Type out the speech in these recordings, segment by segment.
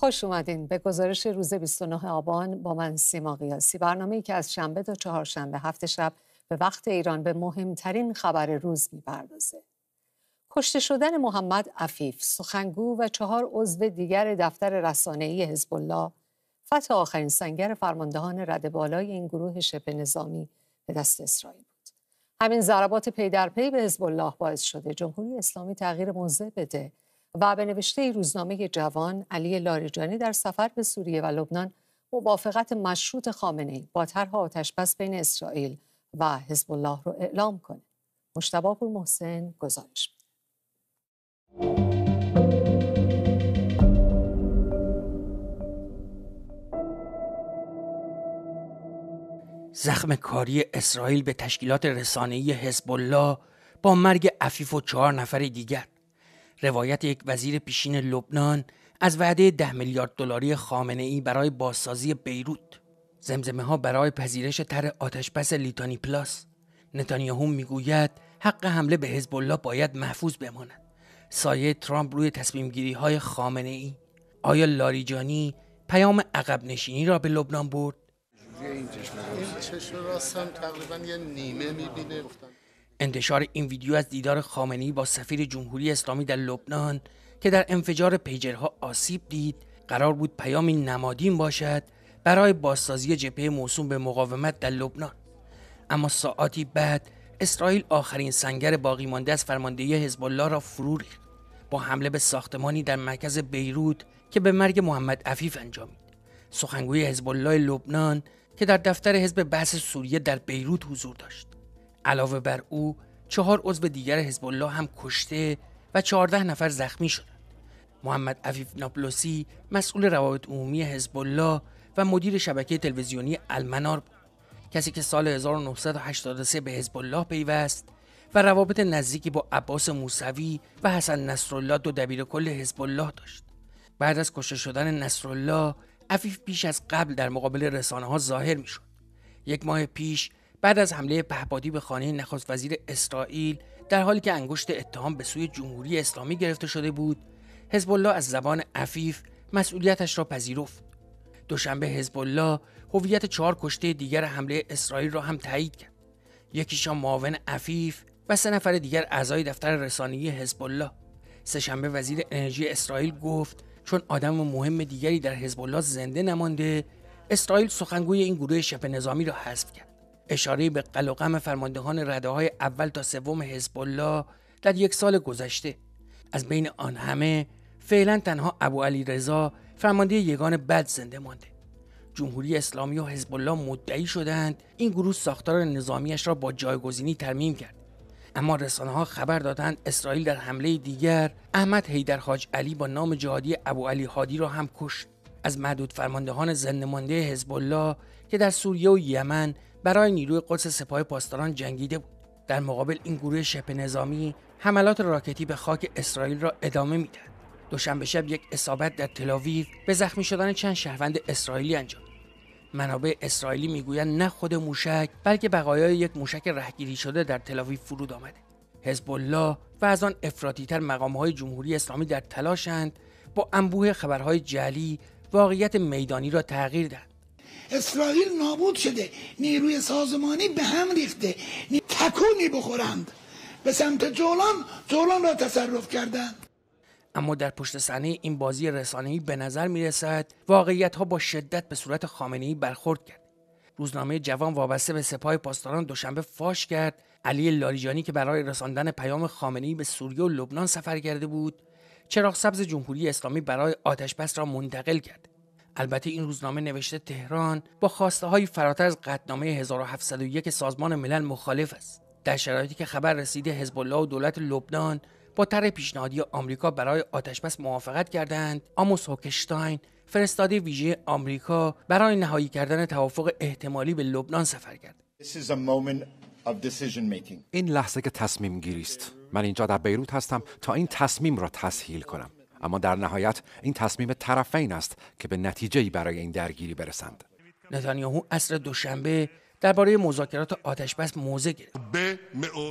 خوش اومدین به گزارش روز 29 آبان با من سیما قیاسی برنامه ای که از شنبه تا چهارشنبه هفت شب به وقت ایران به مهمترین خبر روز میپردازه. کشته شدن محمد عفیف، سخنگو و چهار عضو دیگر دفتر رسانه‌ای حزب الله فتح آخرین سنگر فرماندهان رد بالای این گروه شبه نظامی به دست اسرائیل بود. همین ضربات پی در پی به حزب الله باعث شده جمهوری اسلامی تغییر موضع بده و به نوشته روزنامه جوان علی لاریجانی در سفر به سوریه و لبنان موافقت مشروط خامنه با طرح بس بین اسرائیل و حزب الله را اعلام کنه مشتبه پور محسن گزارش زخم کاری اسرائیل به تشکیلات رسانه‌ای حزب الله با مرگ عفیف و چهار نفر دیگر روایت یک وزیر پیشین لبنان از وعده ده میلیارد دلاری خامنه ای برای بازسازی بیروت زمزمه ها برای پذیرش تر آتشبس لیتانی پلاس نتانیاهو میگوید حق حمله به حزب الله باید محفوظ بماند سایه ترامپ روی تصمیم گیری های خامنه ای آیا لاریجانی پیام عقب نشینی را به لبنان برد این چشم تقریبا یه نیمه انتشار این ویدیو از دیدار خامنی با سفیر جمهوری اسلامی در لبنان که در انفجار پیجرها آسیب دید قرار بود پیامی نمادین باشد برای بازسازی جبهه موسوم به مقاومت در لبنان اما ساعاتی بعد اسرائیل آخرین سنگر باقی مانده از فرماندهی حزب را فرو ریخت با حمله به ساختمانی در مرکز بیروت که به مرگ محمد عفیف انجامید سخنگوی حزب لبنان که در دفتر حزب بحث سوریه در بیروت حضور داشت علاوه بر او چهار عضو دیگر حزب الله هم کشته و چهارده نفر زخمی شدند. محمد عفیف نابلوسی مسئول روابط عمومی حزب الله و مدیر شبکه تلویزیونی المنار بود. کسی که سال 1983 به حزب الله پیوست و روابط نزدیکی با عباس موسوی و حسن نصرالله دو دبیر کل حزب الله داشت. بعد از کشته شدن نصرالله عفیف پیش از قبل در مقابل رسانه ها ظاهر می یک ماه پیش بعد از حمله پهبادی به خانه نخست وزیر اسرائیل در حالی که انگشت اتهام به سوی جمهوری اسلامی گرفته شده بود حزب الله از زبان عفیف مسئولیتش را پذیرفت دوشنبه حزب الله هویت چهار کشته دیگر حمله اسرائیل را هم تایید کرد یکیشان معاون عفیف و سه نفر دیگر اعضای دفتر رسانه‌ای حزب الله سهشنبه وزیر انرژی اسرائیل گفت چون آدم و مهم دیگری در حزب الله زنده نمانده اسرائیل سخنگوی این گروه شبه نظامی را حذف کرد اشاره به قلقم فرماندهان رده های اول تا سوم حزب الله در یک سال گذشته از بین آن همه فعلا تنها ابو علی رضا فرمانده یگان بد زنده مانده جمهوری اسلامی و حزب الله مدعی شدند این گروه ساختار نظامیش را با جایگزینی ترمیم کرد اما رسانه ها خبر دادند اسرائیل در حمله دیگر احمد حیدر حاج علی با نام جهادی ابو علی هادی را هم کشت از معدود فرماندهان زنده مانده حزب الله که در سوریه و یمن برای نیروی قدس سپاه پاسداران جنگیده بود در مقابل این گروه شبه نظامی حملات راکتی به خاک اسرائیل را ادامه میدهد دوشنبه شب یک اصابت در تلاویو به زخمی شدن چند شهروند اسرائیلی انجام منابع اسرائیلی میگویند نه خود موشک بلکه بقایای یک موشک رهگیری شده در تلاویو فرود آمده حزب الله و از آن افراطیتر مقامهای جمهوری اسلامی در تلاشند با انبوه خبرهای جلی واقعیت میدانی را تغییر دهند اسرائیل نابود شده نیروی سازمانی به هم ریخته تکونی بخورند به سمت جولان جولان را تصرف کردند اما در پشت صحنه این بازی رسانه‌ای به نظر می رسد واقعیت ها با شدت به صورت خامنه‌ای برخورد کرد روزنامه جوان وابسته به سپاه پاسداران دوشنبه فاش کرد علی لاریجانی که برای رساندن پیام خامنه‌ای به سوریه و لبنان سفر کرده بود چراغ سبز جمهوری اسلامی برای آتش بس را منتقل کرد البته این روزنامه نوشته تهران با خواسته های فراتر از قدنامه 1701 سازمان ملل مخالف است در شرایطی که خبر رسیده حزب الله و دولت لبنان با طرح پیشنهادی آمریکا برای آتشبس موافقت کردند آموس هوکشتاین فرستاده ویژه آمریکا برای نهایی کردن توافق احتمالی به لبنان سفر کرد این لحظه که تصمیم گیری است من اینجا در بیروت هستم تا این تصمیم را تسهیل کنم اما در نهایت این تصمیم طرفین است که به نتیجه برای این درگیری برسند نتانیاهو اصر دوشنبه درباره مذاکرات آتش بس موضع گرفت.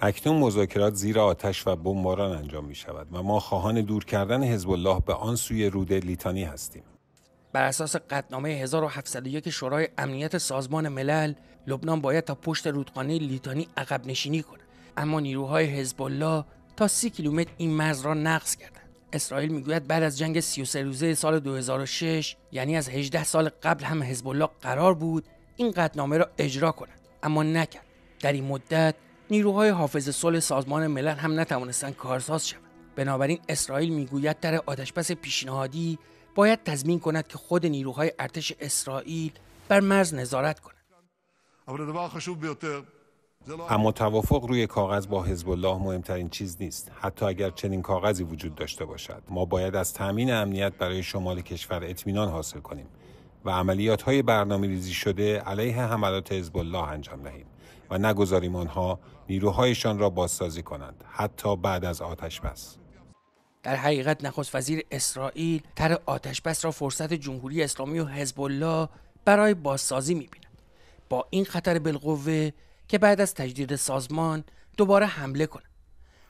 اکنون مذاکرات زیر آتش و بمباران انجام می شود و ما خواهان دور کردن حزب الله به آن سوی رود لیتانی هستیم. بر اساس قدنامه 1701 شورای امنیت سازمان ملل، لبنان باید تا پشت رودخانه لیتانی عقب نشینی کند. اما نیروهای حزب الله تا سی کیلومتر این مرز را نقض کردند. اسرائیل میگوید بعد از جنگ 33 روزه سال 2006 یعنی از 18 سال قبل هم حزب الله قرار بود این قدنامه را اجرا کند اما نکرد در این مدت نیروهای حافظ صلح سازمان ملل هم نتوانستند کارساز شوند بنابراین اسرائیل میگوید در آتشبس پیشنهادی باید تضمین کند که خود نیروهای ارتش اسرائیل بر مرز نظارت کنند اما توافق روی کاغذ با حزب الله مهمترین چیز نیست حتی اگر چنین کاغذی وجود داشته باشد ما باید از تامین امنیت برای شمال کشور اطمینان حاصل کنیم و عملیات های برنامه ریزی شده علیه حملات حزب الله انجام دهیم و نگذاریم آنها نیروهایشان را بازسازی کنند حتی بعد از آتش بس. در حقیقت نخست وزیر اسرائیل تر آتش بس را فرصت جمهوری اسلامی و حزب الله برای بازسازی میبیند با این خطر بالقوه که بعد از تجدید سازمان دوباره حمله کنه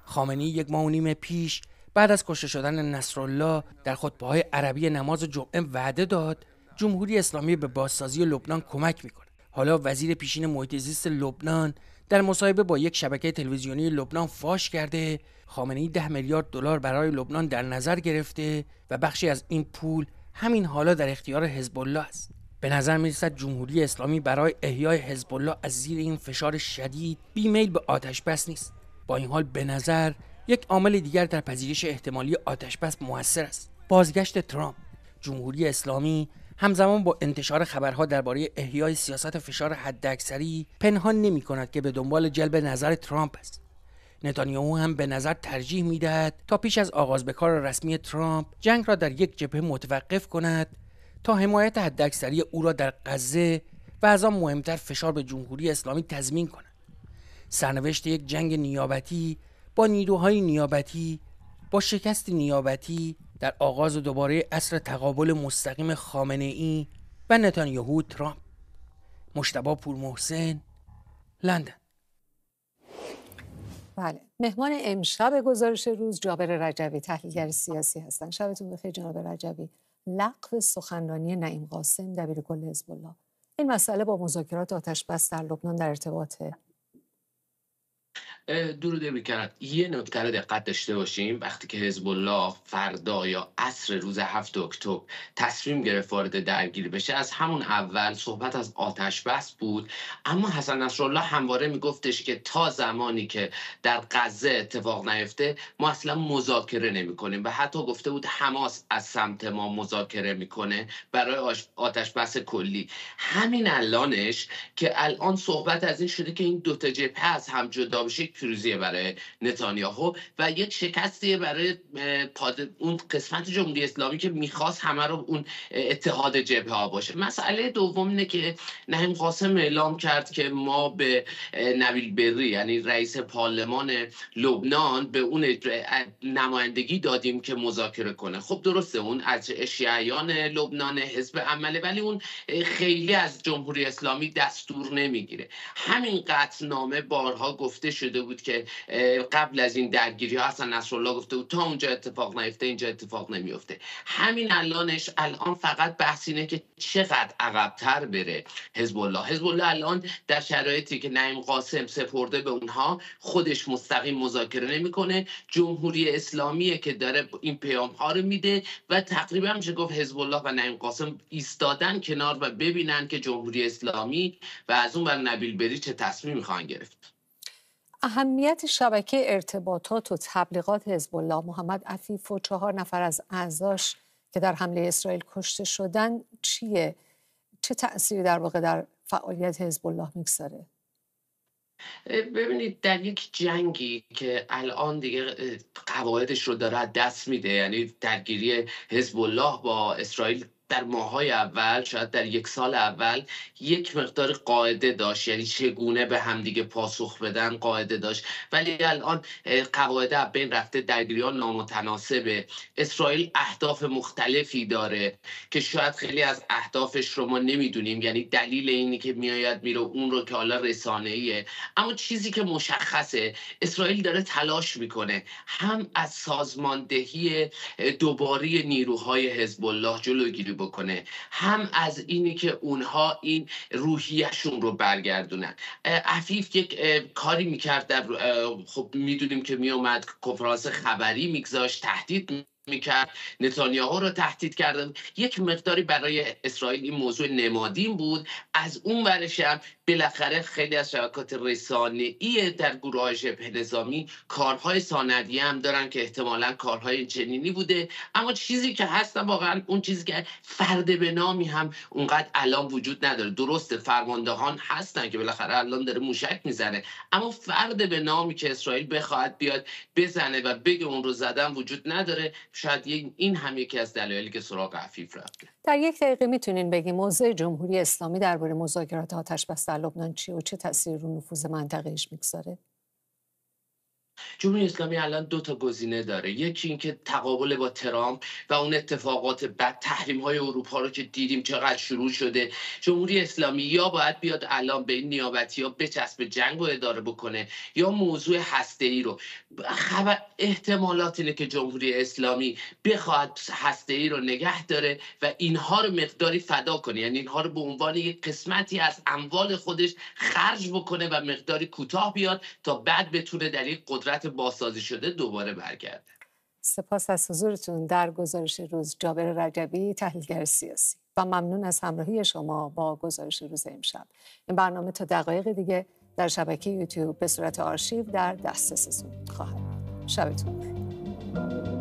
خامنی یک ماه و نیم پیش بعد از کشته شدن نصرالله در خطبه های عربی نماز جمعه وعده داد جمهوری اسلامی به بازسازی لبنان کمک میکنه حالا وزیر پیشین محیط زیست لبنان در مصاحبه با یک شبکه تلویزیونی لبنان فاش کرده خامنه‌ای ده میلیارد دلار برای لبنان در نظر گرفته و بخشی از این پول همین حالا در اختیار حزب الله است به نظر می رسد جمهوری اسلامی برای احیای حزب الله از زیر این فشار شدید بیمیل به آتش نیست با این حال به نظر یک عامل دیگر در پذیرش احتمالی آتش بس موثر است بازگشت ترامپ جمهوری اسلامی همزمان با انتشار خبرها درباره احیای سیاست فشار حداکثری پنهان نمی کند که به دنبال جلب نظر ترامپ است نتانیاهو هم به نظر ترجیح دهد تا پیش از آغاز به کار رسمی ترامپ جنگ را در یک جبهه متوقف کند تا حمایت حداکثری او را در غزه و از آن مهمتر فشار به جمهوری اسلامی تضمین کند سرنوشت یک جنگ نیابتی با نیروهای نیابتی با شکست نیابتی در آغاز دوباره اصر تقابل مستقیم خامنه ای و نتانیاهو ترامپ مشتبا پور محسن لندن بله مهمان امشب گزارش روز جابر رجوی تحلیلگر سیاسی هستن شبتون بخیر جابر رجوی لغو سخنرانی نعیم قاسم دبیر کل حزب این مسئله با مذاکرات آتش بس در لبنان در ارتباطه درود کرد. یه نکته رو دقت داشته باشیم وقتی که حزب الله فردا یا عصر روز هفت اکتبر تصمیم گرفت وارد درگیری بشه از همون اول صحبت از آتش بس بود اما حسن نصرالله همواره میگفتش که تا زمانی که در غزه اتفاق نیفته ما اصلا مذاکره نمیکنیم و حتی گفته بود حماس از سمت ما مذاکره میکنه برای آتش بس کلی همین الانش که الان صحبت از این شده که این دو تا جبهه از هم جدا بشه یک پیروزی برای نتانیاهو و یک شکستی برای اون قسمت جمهوری اسلامی که میخواست همه رو اون اتحاد جبهه ها باشه مسئله دوم اینه که نهیم قاسم اعلام کرد که ما به نویل بری یعنی رئیس پارلمان لبنان به اون نمایندگی دادیم که مذاکره کنه خب درسته اون از شیعیان لبنان حزب عمله ولی اون خیلی از جمهوری اسلامی دستور نمیگیره همین نامه بارها گفته شده بود که قبل از این درگیری ها اصلا نصرالله گفته بود تا اونجا اتفاق نیفته اینجا اتفاق نمیفته همین الانش الان فقط بحث اینه که چقدر عقبتر بره حزب الله حزب الله الان در شرایطی که نعیم قاسم سپرده به اونها خودش مستقیم مذاکره نمیکنه جمهوری اسلامی که داره این پیام ها رو میده و تقریبا میشه گفت حزب الله و نعیم قاسم ایستادن کنار و ببینن که جمهوری اسلامی و از اون بر نبیل بری چه تصمیم میخوان گرفت اهمیت شبکه ارتباطات و تبلیغات حزب الله محمد عفیف و چهار نفر از اعضاش که در حمله اسرائیل کشته شدن چیه چه تأثیری در واقع در فعالیت حزب الله میگذاره ببینید در یک جنگی که الان دیگه قواعدش رو داره دست میده یعنی درگیری حزب الله با اسرائیل در ماهای اول شاید در یک سال اول یک مقدار قاعده داشت یعنی چگونه به همدیگه پاسخ بدن قاعده داشت ولی الان قواعد بین رفته درگیری ها نامتناسبه اسرائیل اهداف مختلفی داره که شاید خیلی از اهدافش رو ما نمیدونیم یعنی دلیل اینی که میآید میره اون رو که حالا رسانه ایه. اما چیزی که مشخصه اسرائیل داره تلاش میکنه هم از سازماندهی دوباره نیروهای حزب الله جلوگیری بکنه هم از اینی که اونها این روحیشون رو برگردونن عفیف یک کاری میکرد در خب میدونیم که میومد کنفرانس خبری میگذاشت تهدید میکرد نتانیاهو رو تهدید کرده یک مقداری برای اسرائیل این موضوع نمادین بود از اون ورش بالاخره خیلی از شبکات ای در گروه های نظامی کارهای ساندی هم دارن که احتمالا کارهای جنینی بوده اما چیزی که هست واقعا اون چیزی که فرد به نامی هم اونقدر الان وجود نداره درست فرماندهان هستن که بالاخره الان داره موشک میزنه اما فرد به نامی که اسرائیل بخواهد بیاد بزنه و بگه اون رو زدن وجود نداره شاید این هم یکی از دلایلی که سراغ عفیف رفته در یک دقیقه میتونین بگیم موضع جمهوری اسلامی درباره مذاکرات آتش بس در لبنان چیه و چه تاثیر رو نفوذ منطقهش میگذاره جمهوری اسلامی الان دو تا گزینه داره یکی اینکه تقابل با ترامپ و اون اتفاقات بد تحریم های اروپا رو که دیدیم چقدر شروع شده جمهوری اسلامی یا باید بیاد الان به این نیابتی ها بچسب جنگ رو اداره بکنه یا موضوع هسته ای رو خبر احتمالات اینه که جمهوری اسلامی بخواد هسته ای رو نگه داره و اینها رو مقداری فدا کنه یعنی اینها رو به عنوان یک قسمتی از اموال خودش خرج بکنه و مقداری کوتاه بیاد تا بعد بتونه در یک قدرت بازسازی شده دوباره برگرده سپاس از حضورتون در گزارش روز جابر رجبی تحلیلگر سیاسی و ممنون از همراهی شما با گزارش روز امشب این برنامه تا دقایق دیگه در شبکه یوتیوب به صورت آرشیو در دسترستون خواهد شبتون بخیر